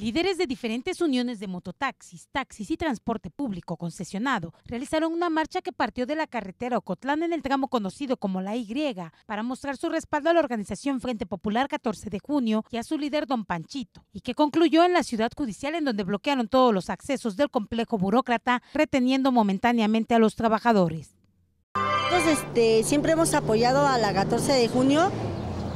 Líderes de diferentes uniones de mototaxis, taxis y transporte público concesionado realizaron una marcha que partió de la carretera Ocotlán en el tramo conocido como la Y para mostrar su respaldo a la organización Frente Popular 14 de junio y a su líder Don Panchito, y que concluyó en la ciudad judicial en donde bloquearon todos los accesos del complejo burócrata, reteniendo momentáneamente a los trabajadores. Entonces, este, siempre hemos apoyado a la 14 de junio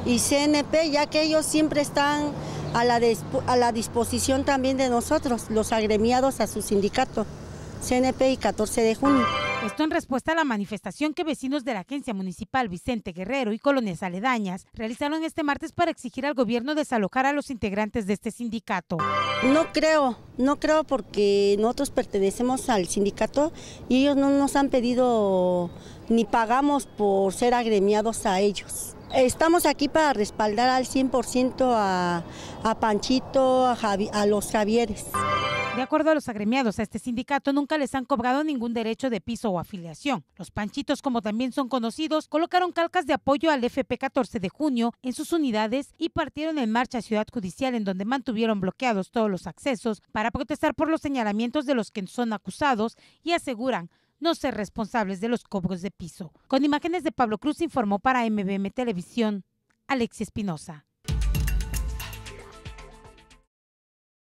y CNP, ya que ellos siempre están a la, a la disposición también de nosotros, los agremiados a su sindicato, CNP y 14 de junio. Esto en respuesta a la manifestación que vecinos de la Agencia Municipal Vicente Guerrero y colonias aledañas realizaron este martes para exigir al gobierno desalojar a los integrantes de este sindicato. No creo, no creo porque nosotros pertenecemos al sindicato y ellos no nos han pedido ni pagamos por ser agremiados a ellos. Estamos aquí para respaldar al 100% a, Panchito, a los Javieres. De acuerdo a los agremiados, a este sindicato nunca les han cobrado ningún derecho de piso o afiliación. Los panchitos, como también son conocidos, colocaron calcas de apoyo al FP 14 de junio en sus unidades y partieron en marcha a Ciudad Judicial, en donde mantuvieron bloqueados todos los accesos para protestar por los señalamientos de los que son acusados y aseguran no ser responsables de los cobros de piso. Con imágenes de Pablo Cruz informó para MBM Televisión, Alexia Espinosa.